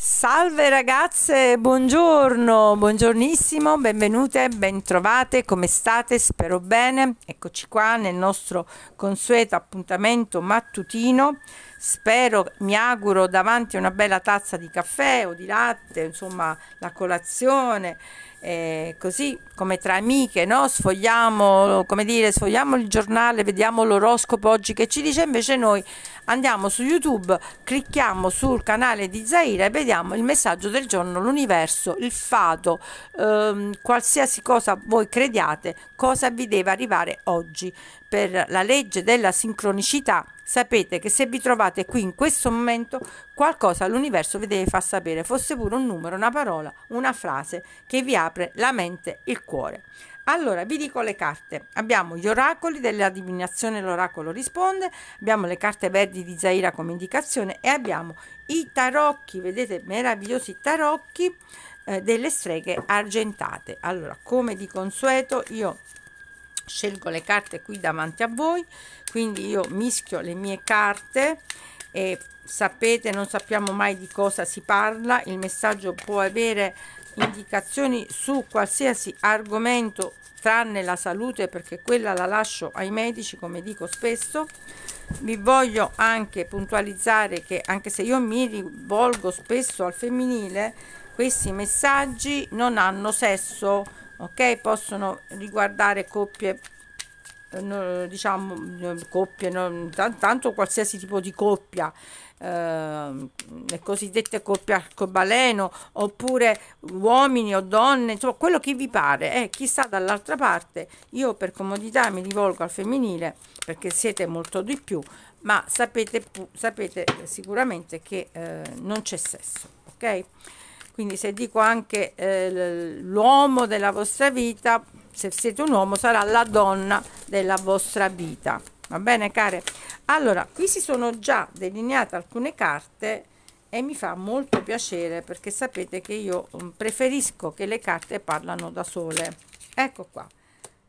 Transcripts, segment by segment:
Salve ragazze, buongiorno, buongiornissimo, benvenute, bentrovate, come state? Spero bene. Eccoci qua nel nostro consueto appuntamento mattutino spero, mi auguro davanti a una bella tazza di caffè o di latte, insomma la colazione, eh, così come tra amiche, no? sfogliamo, come dire, sfogliamo il giornale, vediamo l'oroscopo oggi che ci dice, invece noi andiamo su YouTube, clicchiamo sul canale di Zaira e vediamo il messaggio del giorno, l'universo, il fato, ehm, qualsiasi cosa voi crediate, cosa vi deve arrivare oggi per la legge della sincronicità, sapete che se vi trovate qui in questo momento, qualcosa l'universo vi deve far sapere, fosse pure un numero, una parola, una frase che vi apre la mente, il cuore. Allora, vi dico le carte. Abbiamo gli oracoli della divinazione, l'oracolo risponde, abbiamo le carte verdi di Zaira come indicazione e abbiamo i tarocchi, vedete, meravigliosi tarocchi eh, delle streghe argentate. Allora, come di consueto, io scelgo le carte qui davanti a voi quindi io mischio le mie carte e sapete non sappiamo mai di cosa si parla il messaggio può avere indicazioni su qualsiasi argomento tranne la salute perché quella la lascio ai medici come dico spesso vi voglio anche puntualizzare che anche se io mi rivolgo spesso al femminile questi messaggi non hanno sesso ok possono riguardare coppie eh, diciamo coppie tanto qualsiasi tipo di coppia eh, le cosiddette coppie arcobaleno oppure uomini o donne insomma quello che vi pare eh, chi dall'altra parte io per comodità mi rivolgo al femminile perché siete molto di più ma sapete, sapete sicuramente che eh, non c'è sesso ok quindi se dico anche eh, l'uomo della vostra vita, se siete un uomo sarà la donna della vostra vita. Va bene care? Allora, qui si sono già delineate alcune carte e mi fa molto piacere perché sapete che io mm, preferisco che le carte parlano da sole. Ecco qua.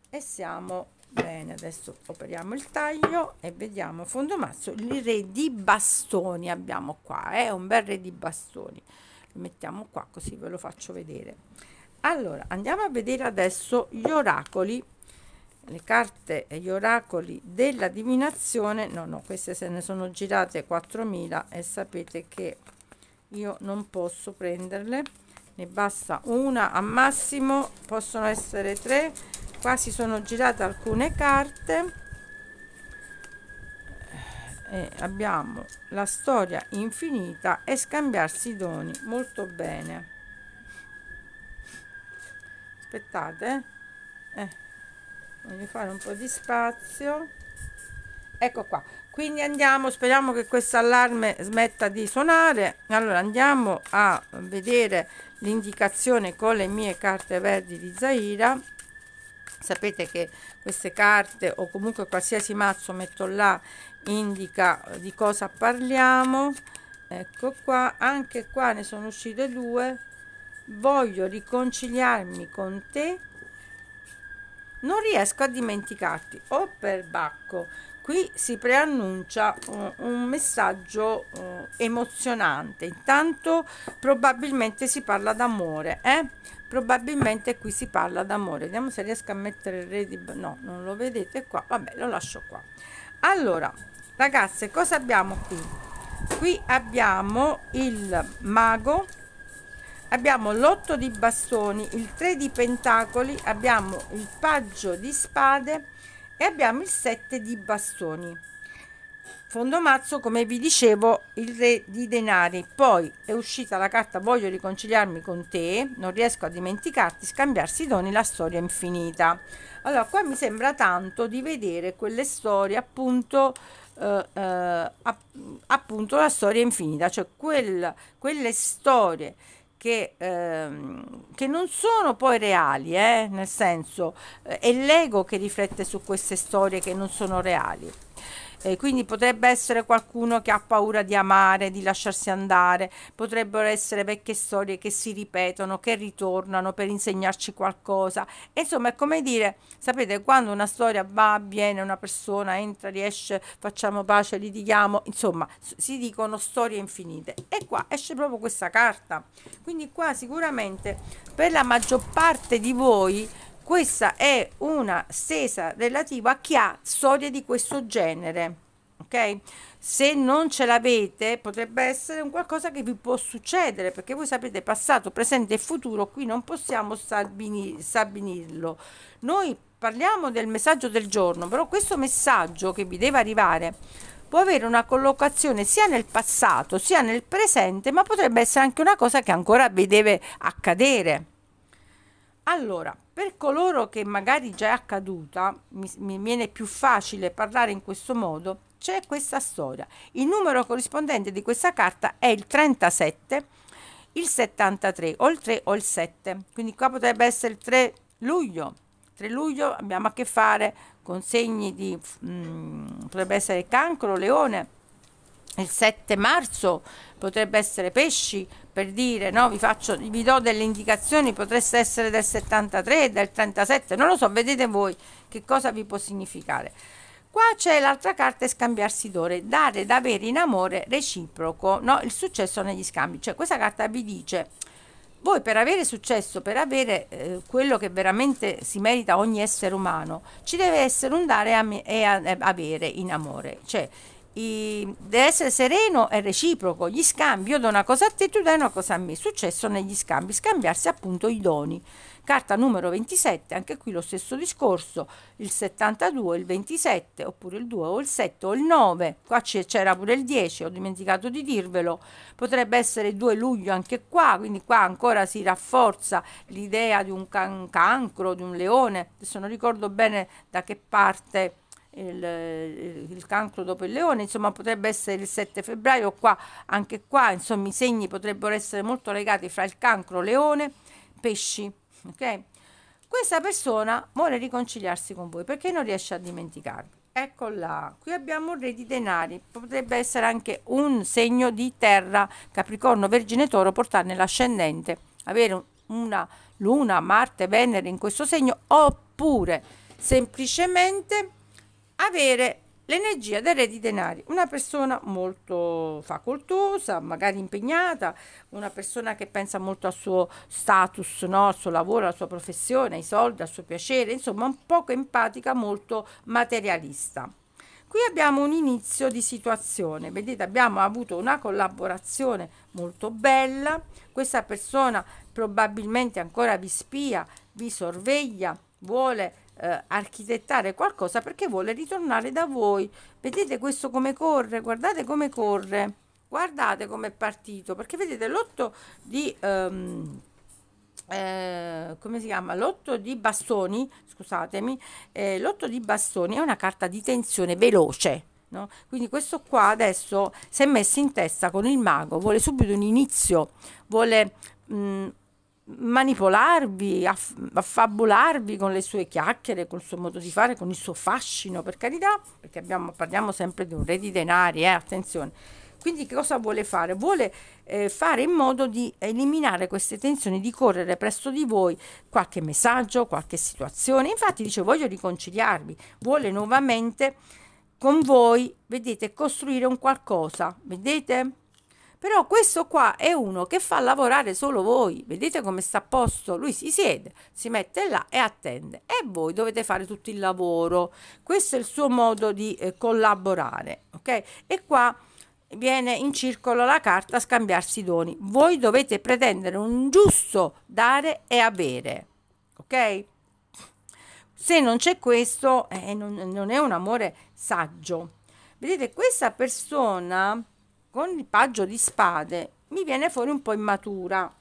E siamo Bene, adesso operiamo il taglio e vediamo fondo mazzo, il re di bastoni abbiamo qua, è eh? un bel re di bastoni mettiamo qua così ve lo faccio vedere allora andiamo a vedere adesso gli oracoli le carte e gli oracoli della divinazione no no queste se ne sono girate 4000 e sapete che io non posso prenderle ne basta una a massimo possono essere tre qua si sono girate alcune carte eh, abbiamo la storia infinita e scambiarsi i doni molto bene aspettate eh. eh, voglio fare un po di spazio ecco qua quindi andiamo speriamo che questo allarme smetta di suonare allora andiamo a vedere l'indicazione con le mie carte verdi di Zaira Sapete che queste carte o comunque qualsiasi mazzo metto là indica eh, di cosa parliamo. Ecco qua, anche qua ne sono uscite due. Voglio riconciliarmi con te. Non riesco a dimenticarti. O oh, per bacco qui si preannuncia uh, un messaggio uh, emozionante intanto probabilmente si parla d'amore eh? probabilmente qui si parla d'amore vediamo se riesco a mettere il re di no non lo vedete qua vabbè lo lascio qua allora ragazze cosa abbiamo qui qui abbiamo il mago abbiamo l'otto di bastoni il tre di pentacoli abbiamo il paggio di spade e abbiamo il 7 di bastoni fondo mazzo come vi dicevo il re di denari poi è uscita la carta voglio riconciliarmi con te non riesco a dimenticarti scambiarsi i doni la storia infinita allora qua mi sembra tanto di vedere quelle storie appunto eh, eh, appunto la storia infinita cioè quel, quelle storie che, ehm, che non sono poi reali, eh? nel senso eh, è l'ego che riflette su queste storie che non sono reali. Eh, quindi potrebbe essere qualcuno che ha paura di amare, di lasciarsi andare, potrebbero essere vecchie storie che si ripetono, che ritornano per insegnarci qualcosa. Insomma, è come dire, sapete, quando una storia va, viene, una persona entra, riesce, facciamo pace, litighiamo, insomma, si dicono storie infinite. E qua esce proprio questa carta. Quindi qua sicuramente per la maggior parte di voi questa è una stesa relativa a chi ha storie di questo genere. Ok? Se non ce l'avete, potrebbe essere un qualcosa che vi può succedere perché voi sapete passato, presente e futuro. Qui non possiamo stabilirlo. Noi parliamo del messaggio del giorno, però questo messaggio che vi deve arrivare può avere una collocazione sia nel passato sia nel presente, ma potrebbe essere anche una cosa che ancora vi deve accadere. Allora, per coloro che magari già è accaduta, mi, mi viene più facile parlare in questo modo, c'è questa storia. Il numero corrispondente di questa carta è il 37, il 73, o il 3 o il 7. Quindi qua potrebbe essere il 3 luglio. 3 luglio abbiamo a che fare con segni di... Mm, potrebbe essere cancro, leone il 7 marzo potrebbe essere pesci per dire no, vi, faccio, vi do delle indicazioni potreste essere del 73 del 37 non lo so vedete voi che cosa vi può significare qua c'è l'altra carta scambiarsi d'ore dare da avere in amore reciproco no? il successo negli scambi cioè questa carta vi dice voi per avere successo, per avere eh, quello che veramente si merita ogni essere umano, ci deve essere un dare e eh, avere in amore. Cioè, i, deve essere sereno e reciproco. Gli scambi, io do una cosa a te, tu dai una cosa a me. Successo negli scambi, scambiarsi appunto i doni. Carta numero 27, anche qui lo stesso discorso, il 72, il 27, oppure il 2 o il 7 o il 9, qua c'era pure il 10, ho dimenticato di dirvelo, potrebbe essere il 2 luglio anche qua, quindi qua ancora si rafforza l'idea di un can- cancro, di un leone, adesso non ricordo bene da che parte il, eh, il, cancro dopo il leone, insomma potrebbe essere il 7 febbraio, qua, anche qua insomma, i segni potrebbero essere molto legati fra il cancro, leone, pesci. Okay? Questa persona vuole riconciliarsi con voi perché non riesce a dimenticarvi. Eccola, qui abbiamo il re di denari, potrebbe essere anche un segno di terra, Capricorno, Vergine, Toro, portarne l'ascendente, avere una luna, Marte, Venere in questo segno oppure semplicemente avere l'energia del re di denari. Una persona molto facoltosa, magari impegnata, una persona che pensa molto al suo status, no? al suo lavoro, alla sua professione, ai soldi, al suo piacere, insomma un poco empatica, molto materialista. Qui abbiamo un inizio di situazione, vedete abbiamo avuto una collaborazione molto bella, questa persona probabilmente ancora vi spia, vi sorveglia, vuole eh, architettare qualcosa perché vuole ritornare da voi. Vedete questo come corre, guardate come corre, guardate come è partito, perché vedete l'otto di... Um, eh, come si chiama? L'otto di bastoni, scusatemi, eh, l'otto di bastoni è una carta di tensione veloce. No? Quindi questo qua adesso si è messo in testa con il mago, vuole subito un inizio, vuole mh, mm, manipolarvi, affabularvi con le sue chiacchiere, col suo modo di fare, con il suo fascino, per carità, perché abbiamo, parliamo sempre di un re di denari, eh, attenzione. Quindi che cosa vuole fare? Vuole eh, fare in modo di eliminare queste tensioni, di correre presso di voi qualche messaggio, qualche situazione. Infatti dice voglio riconciliarvi, vuole nuovamente con voi, vedete, costruire un qualcosa, vedete? Però questo qua è uno che fa lavorare solo voi. Vedete come sta a posto? Lui si siede, si mette là e attende. E voi dovete fare tutto il lavoro. Questo è il suo modo di eh, collaborare. Ok? E qua viene in circolo la carta a scambiarsi doni. Voi dovete pretendere un giusto dare e avere. Ok? Se non c'è questo, eh, non, non è un amore saggio. Vedete, questa persona con il paggio di spade mi viene fuori un po' immatura,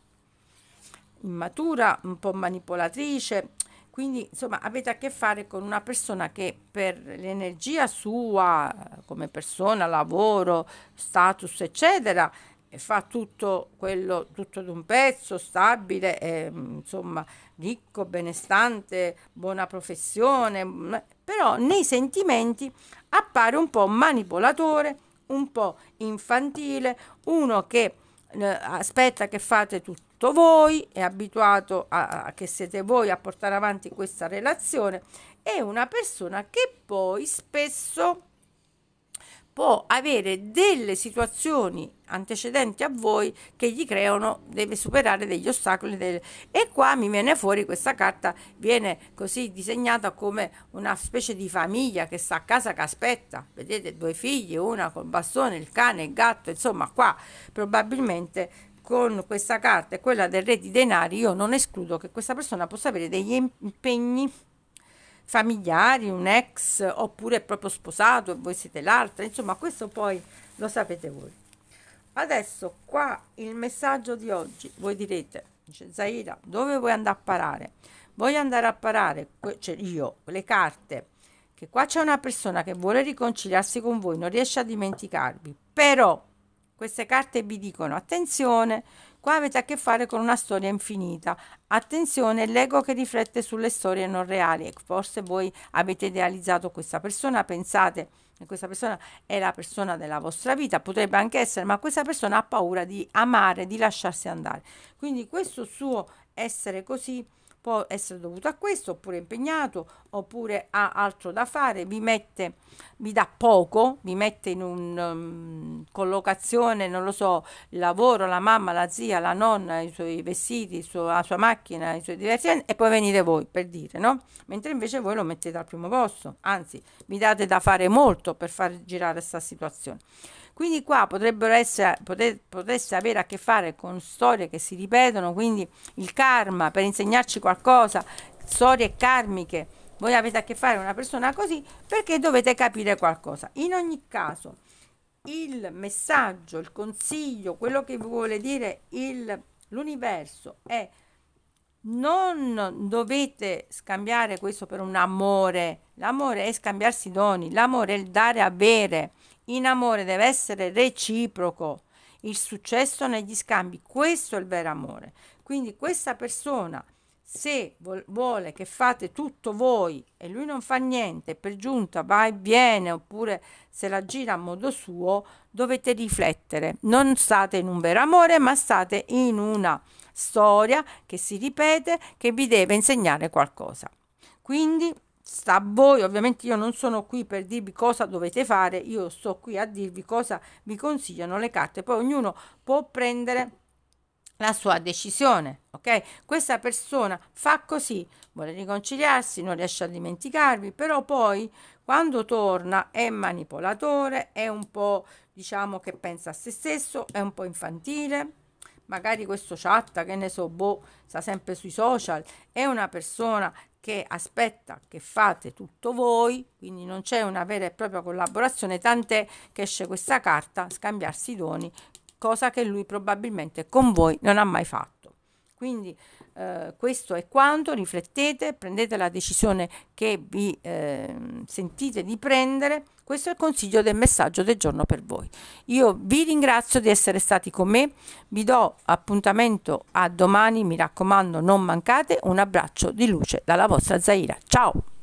immatura, un po' manipolatrice. Quindi insomma avete a che fare con una persona che per l'energia sua come persona, lavoro, status eccetera fa tutto quello tutto d'un pezzo, stabile, eh, insomma, ricco, benestante, buona professione, però nei sentimenti appare un po' manipolatore, un po' infantile, uno che eh, aspetta che fate tutto voi, è abituato a, a che siete voi a portare avanti questa relazione, e una persona che poi spesso può avere delle situazioni antecedenti a voi che gli creano, deve superare degli ostacoli. Delle... E qua mi viene fuori questa carta, viene così disegnata come una specie di famiglia che sta a casa che aspetta, vedete due figli, una col bastone, il cane, il gatto, insomma qua probabilmente con questa carta e quella del re di denari io non escludo che questa persona possa avere degli impegni familiari, un ex oppure è proprio sposato e voi siete l'altra, insomma questo poi lo sapete voi. Adesso qua il messaggio di oggi, voi direte, dice Zaira, dove vuoi andare a parare? Voglio andare a parare, cioè io, le carte, che qua c'è una persona che vuole riconciliarsi con voi, non riesce a dimenticarvi, però queste carte vi dicono attenzione Qua avete a che fare con una storia infinita. Attenzione, l'ego che riflette sulle storie non reali. Forse voi avete idealizzato questa persona, pensate che questa persona è la persona della vostra vita, potrebbe anche essere, ma questa persona ha paura di amare, di lasciarsi andare. Quindi questo suo essere così può essere dovuto a questo, oppure impegnato, oppure ha altro da fare, vi mette, vi dà poco, vi mette in una um, collocazione, non lo so, il lavoro, la mamma, la zia, la nonna, i suoi vestiti, la sua macchina, i suoi diversi e poi venite voi, per dire, no? Mentre invece voi lo mettete al primo posto, anzi, vi date da fare molto per far girare questa situazione. Quindi qua potrebbero essere, potreste avere a che fare con storie che si ripetono, quindi il karma per insegnarci qualcosa, storie karmiche. Voi avete a che fare con una persona così perché dovete capire qualcosa. In ogni caso, il messaggio, il consiglio, quello che vuole dire l'universo è non dovete scambiare questo per un amore. L'amore è scambiarsi doni, l'amore è il dare a bere. In amore deve essere reciproco il successo negli scambi, questo è il vero amore. Quindi questa persona se vuole che fate tutto voi e lui non fa niente, per giunta va e viene oppure se la gira a modo suo, dovete riflettere. Non state in un vero amore, ma state in una storia che si ripete, che vi deve insegnare qualcosa. Quindi sta a voi, ovviamente io non sono qui per dirvi cosa dovete fare, io sto qui a dirvi cosa vi consigliano le carte, poi ognuno può prendere la sua decisione, ok? Questa persona fa così, vuole riconciliarsi, non riesce a dimenticarvi, però poi quando torna è manipolatore, è un po' diciamo che pensa a se stesso, è un po' infantile, magari questo chatta, che ne so, boh, sta sempre sui social, è una persona che aspetta che fate tutto voi, quindi non c'è una vera e propria collaborazione, tant'è che esce questa carta, scambiarsi i doni, cosa che lui probabilmente con voi non ha mai fatto. Quindi eh, questo è quanto, riflettete, prendete la decisione che vi eh, sentite di prendere. Questo è il consiglio del messaggio del giorno per voi. Io vi ringrazio di essere stati con me, vi do appuntamento a domani, mi raccomando non mancate, un abbraccio di luce dalla vostra Zaira. Ciao!